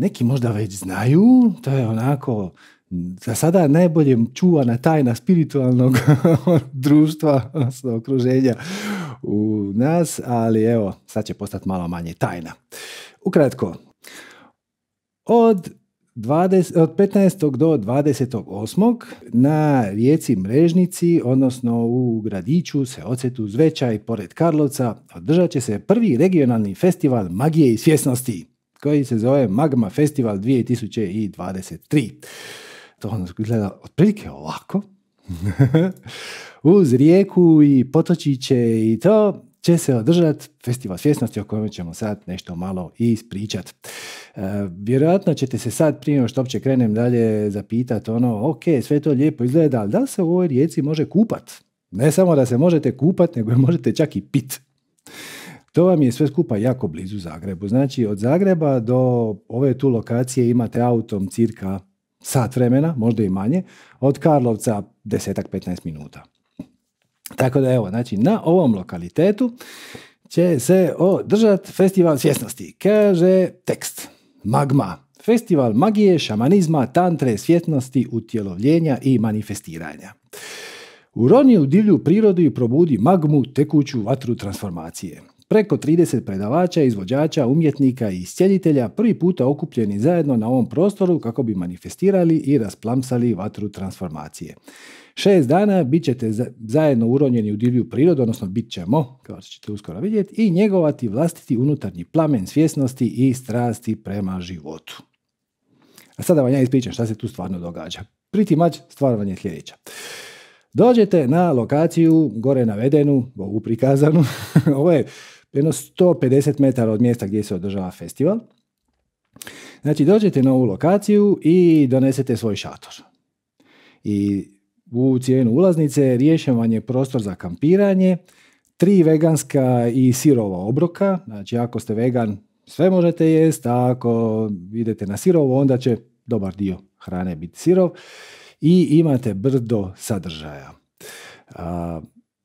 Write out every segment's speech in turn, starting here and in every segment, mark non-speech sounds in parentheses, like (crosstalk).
neki možda već znaju, to je onako za sada najbolje čuvana tajna spiritualnog (laughs) društva, odnosno okruženja u nas, ali evo, sad će postati malo manje tajna. Ukratko, od 20, od 15. do 28. na rijeci Mrežnici, odnosno u gradiću se ocetu Zvečaj pored Karlovca, održat će se prvi regionalni festival magije i svjesnosti koji se zove Magma Festival 2023. To ono izgleda otprilike ovako. (laughs) Uz rijeku i potočiće i to će se održati festival svjesnosti o kojem ćemo sad nešto malo ispričat. E, vjerojatno ćete se sad prije što opće krenem dalje zapitati ono, ok, sve to lijepo izgleda, ali da li se u ovoj rijeci može kupat? Ne samo da se možete kupat, nego možete čak i pit. To vam je sve skupa jako blizu Zagrebu. Znači od Zagreba do ove tu lokacije imate autom cirka sat vremena, možda i manje, od Karlovca desetak 15 minuta. Tako da evo, znači na ovom lokalitetu će se održati festival svjesnosti. Kaže tekst. Magma. Festival magije, šamanizma, tantre, svjetnosti, utjelovljenja i manifestiranja. Uroni u divlju prirodu i probudi magmu, tekuću vatru transformacije. Preko 30 predavača, izvođača, umjetnika i iscjeditelja prvi puta okupljeni zajedno na ovom prostoru kako bi manifestirali i rasplamsali vatru transformacije. Šest dana bit ćete zajedno uronjeni u divlju prirodu, odnosno bit ćemo, kao što ćete uskoro vidjeti, i njegovati vlastiti unutarnji plamen svjesnosti i strasti prema životu. A sada vam ja ispričam šta se tu stvarno događa. Priti mač, stvar vam je sljedeća. Dođete na lokaciju, gore navedenu, ovu prikazanu, (laughs) ovo je jedno 150 metara od mjesta gdje se održava festival. Znači, dođete na ovu lokaciju i donesete svoj šator. I u cijenu ulaznice riješen vam je prostor za kampiranje, tri veganska i sirova obroka. Znači, ako ste vegan, sve možete jest, a ako idete na sirovo, onda će dobar dio hrane biti sirov. I imate brdo sadržaja.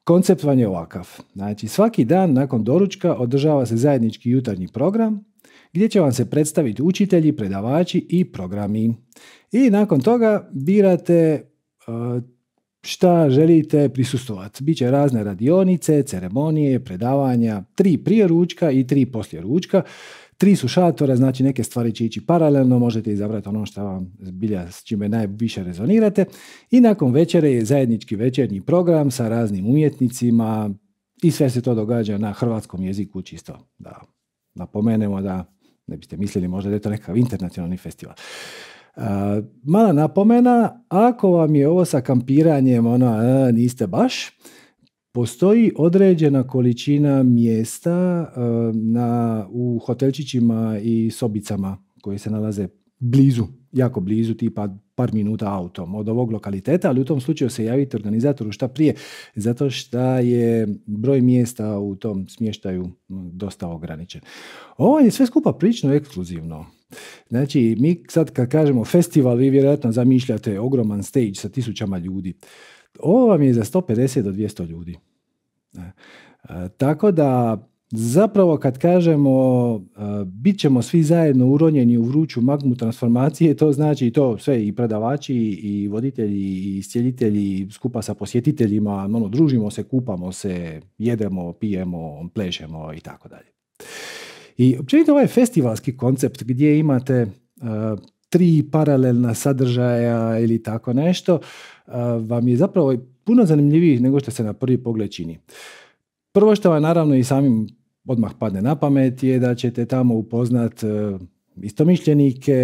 Koncept vam je ovakav. Znači, svaki dan nakon doručka održava se zajednički jutarnji program gdje će vam se predstaviti učitelji, predavači i programi. I nakon toga birate e, šta želite prisustovati. Biće razne radionice, ceremonije, predavanja, tri prije ručka i tri poslije ručka Tri su šatora, znači neke stvari će ići paralelno, možete izabrati ono što vam zbilja s čime najviše rezonirate. I nakon večere je zajednički večernji program sa raznim umjetnicima i sve se to događa na hrvatskom jeziku čisto da napomenemo da ne biste mislili možda da je to nekakav internacionalni festival. mala napomena, ako vam je ovo sa kampiranjem ono, niste baš, Postoji određena količina mjesta e, na, u hotelčićima i sobicama koje se nalaze blizu, jako blizu, tipa par minuta autom od ovog lokaliteta, ali u tom slučaju se javite organizatoru šta prije, zato što je broj mjesta u tom smještaju dosta ograničen. Ovo je sve skupa prilično ekskluzivno. Znači, mi sad kad kažemo festival, vi vjerojatno zamišljate ogroman stage sa tisućama ljudi. Ovo vam je za 150 do 200 ljudi. E, e, tako da zapravo kad kažemo e, bit ćemo svi zajedno uronjeni u vruću magmu transformacije, to znači i to sve i predavači i voditelji i stjelitelji skupa sa posjetiteljima, ono, družimo se, kupamo se, jedemo, pijemo, plešemo i tako dalje. I općenito ovaj festivalski koncept gdje imate tri paralelna sadržaja ili tako nešto, eh, vam je zapravo puno zanimljiviji nego što se na prvi pogled čini. Prvo što vam naravno i samim odmah padne na pamet je da ćete tamo upoznat eh, istomišljenike,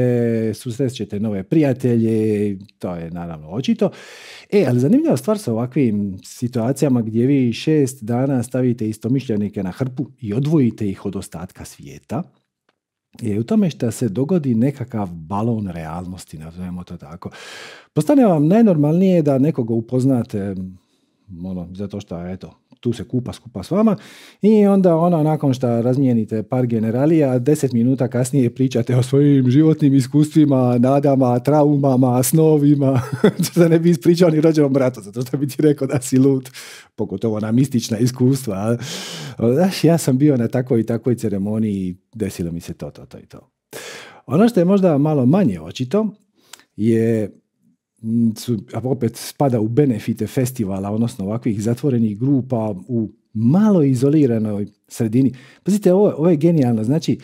susret ćete nove prijatelje, to je naravno očito. E, ali zanimljiva stvar sa ovakvim situacijama gdje vi šest dana stavite istomišljenike na hrpu i odvojite ih od ostatka svijeta, je u tome što se dogodi nekakav balon realnosti, nazovemo to tako. Postane vam najnormalnije da nekoga upoznate ono, zato što, eto, tu se kupa skupa s vama i onda ona nakon što razmijenite par generalija, deset minuta kasnije pričate o svojim životnim iskustvima, nadama, traumama, snovima, da (laughs) ne bi ispričao ni rođenom bratu, zato što bi ti rekao da si lud, pogotovo na mistična iskustva. Znaš, ja sam bio na takvoj i takvoj ceremoniji i desilo mi se to, to, to i to. Ono što je možda malo manje očito je su, opet spada u benefite festivala, odnosno ovakvih zatvorenih grupa u malo izoliranoj sredini. Pazite, ovo, ovo je genijalno. Znači,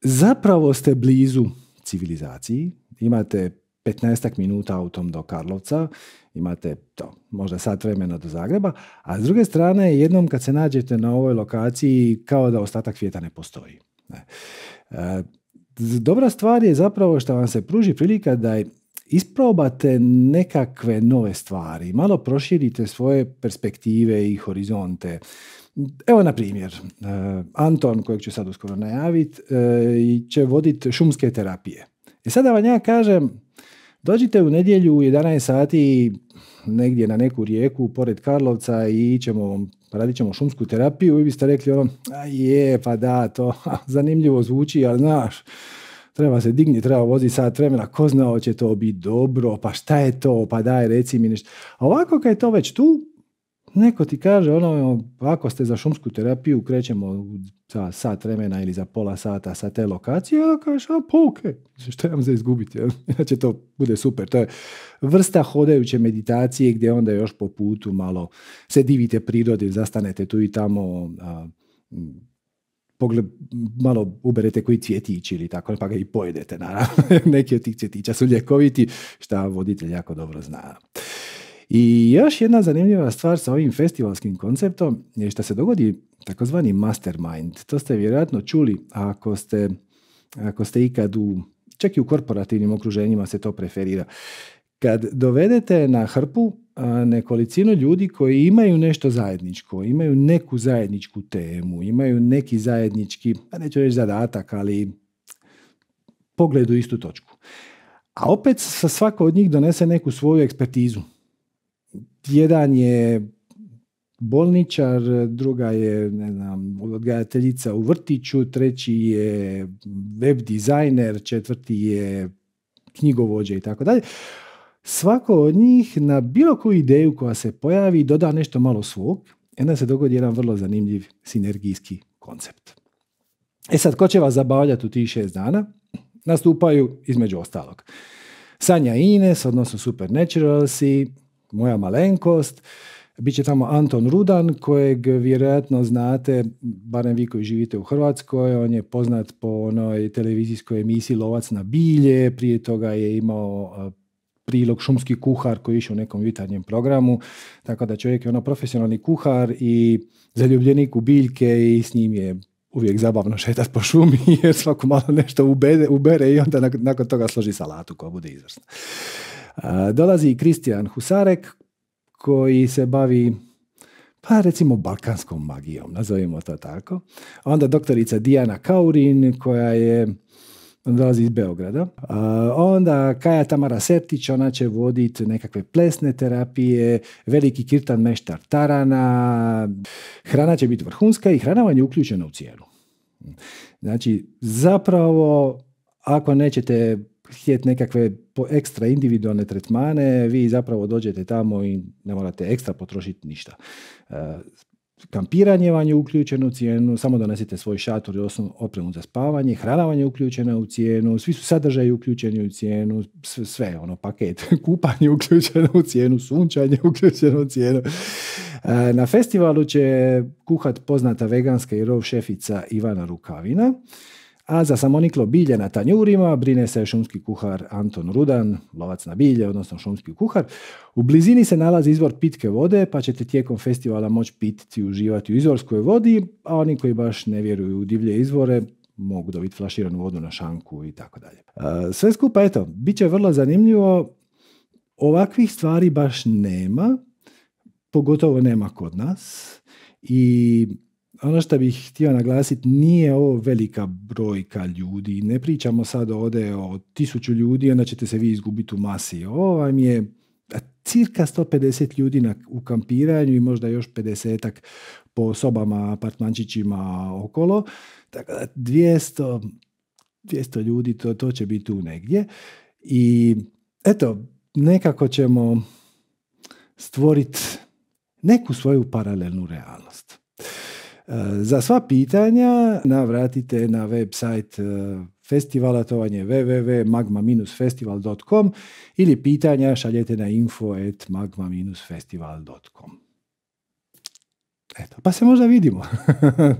zapravo ste blizu civilizaciji, imate 15 minuta autom do Karlovca, imate to, možda sat vremena do Zagreba, a s druge strane, jednom kad se nađete na ovoj lokaciji, kao da ostatak svijeta ne postoji. Ne. E, dobra stvar je zapravo što vam se pruži prilika da je isprobate nekakve nove stvari, malo proširite svoje perspektive i horizonte. Evo na primjer, e, Anton, kojeg ću sad uskoro najaviti, e, će voditi šumske terapije. I e, sada vam ja kažem, dođite u nedjelju u 11 sati negdje na neku rijeku pored Karlovca i ćemo, radit ćemo šumsku terapiju i vi rekli ono, a je, pa da, to (laughs) zanimljivo zvuči, ali znaš, treba se digni, treba voziti sat vremena, ko zna, će to biti dobro, pa šta je to, pa daj, reci mi nešto. A ovako kad je to već tu, neko ti kaže, ono, ako ste za šumsku terapiju, krećemo za sat vremena ili za pola sata sa te lokacije, a kažeš, a pa što imam za izgubiti, (laughs) znači to bude super. To je vrsta hodajuće meditacije gdje onda još po putu malo se divite prirodi, zastanete tu i tamo, pogled, malo uberete koji cvjetić ili tako, pa ga i pojedete naravno. (laughs) Neki od tih cvjetića su ljekoviti, šta voditelj jako dobro zna. I još jedna zanimljiva stvar sa ovim festivalskim konceptom je što se dogodi takozvani mastermind. To ste vjerojatno čuli ako ste, ako ste ikad u, čak i u korporativnim okruženjima se to preferira. Kad dovedete na hrpu nekolicinu ljudi koji imaju nešto zajedničko, imaju neku zajedničku temu, imaju neki zajednički, pa neću reći zadatak, ali pogled istu točku. A opet sa svako od njih donese neku svoju ekspertizu. Jedan je bolničar, druga je ne znam, odgajateljica u vrtiću, treći je web dizajner, četvrti je knjigovođa i tako dalje. Svako od njih na bilo koju ideju koja se pojavi doda nešto malo svog, e onda se dogodi jedan vrlo zanimljiv sinergijski koncept. E sad, ko će vas zabavljati u tih šest dana? Nastupaju između ostalog. Sanja Ines, odnosno Supernaturalsi, moja malenkost. Biće tamo Anton Rudan, kojeg vjerojatno znate, barem vi koji živite u Hrvatskoj. On je poznat po onoj televizijskoj emisiji Lovac na bilje. Prije toga je imao prilog šumski kuhar koji je išao u nekom jutarnjem programu, tako da čovjek je ono profesionalni kuhar i zaljubljenik u biljke i s njim je uvijek zabavno šetat po šumi (laughs) jer svako malo nešto ubere i onda nakon toga složi salatu koja bude izvrsna. dolazi i Kristijan Husarek koji se bavi pa recimo balkanskom magijom, nazovimo to tako. onda doktorica Diana Kaurin koja je on dolazi iz Beograda. onda Kaja Tamara Sertić, ona će voditi nekakve plesne terapije, veliki kirtan meštar Tarana, hrana će biti vrhunska i hrana vam je uključena u cijelu. Znači, zapravo, ako nećete htjeti nekakve ekstra individualne tretmane, vi zapravo dođete tamo i ne morate ekstra potrošiti ništa. Kampiranje vam je uključeno u cijenu, samo donesite svoj šator i osnovnu opremu za spavanje, hrana vam je uključena u cijenu, svi su sadržaji uključeni u cijenu, sve, ono, paket. (laughs) Kupanje uključeno u cijenu, sunčanje uključeno u cijenu. E, na festivalu će kuhat poznata veganska i rov šefica Ivana Rukavina a za samoniklo bilje na tanjurima brine se šumski kuhar Anton Rudan, lovac na bilje, odnosno šumski kuhar. U blizini se nalazi izvor pitke vode, pa ćete tijekom festivala moći i uživati u izvorskoj vodi, a oni koji baš ne vjeruju u divlje izvore, mogu dobiti flaširanu vodu na šanku i tako dalje. E, sve skupa, eto, bit će vrlo zanimljivo. Ovakvih stvari baš nema, pogotovo nema kod nas. I ono što bih htio naglasiti, nije ovo velika brojka ljudi. Ne pričamo sad ovdje o tisuću ljudi, onda ćete se vi izgubiti u masi. Ovo vam je cirka 150 ljudi na, u kampiranju i možda još 50 po sobama, apartmančićima okolo. Tako 200, 200 ljudi, to, to će biti tu negdje. I eto, nekako ćemo stvoriti neku svoju paralelnu realnost. Za sva pitanja navratite na website festivala, to vam je www.magma-festival.com ili pitanja šaljete na info.magma-festival.com. Eto, pa se možda vidimo. (laughs)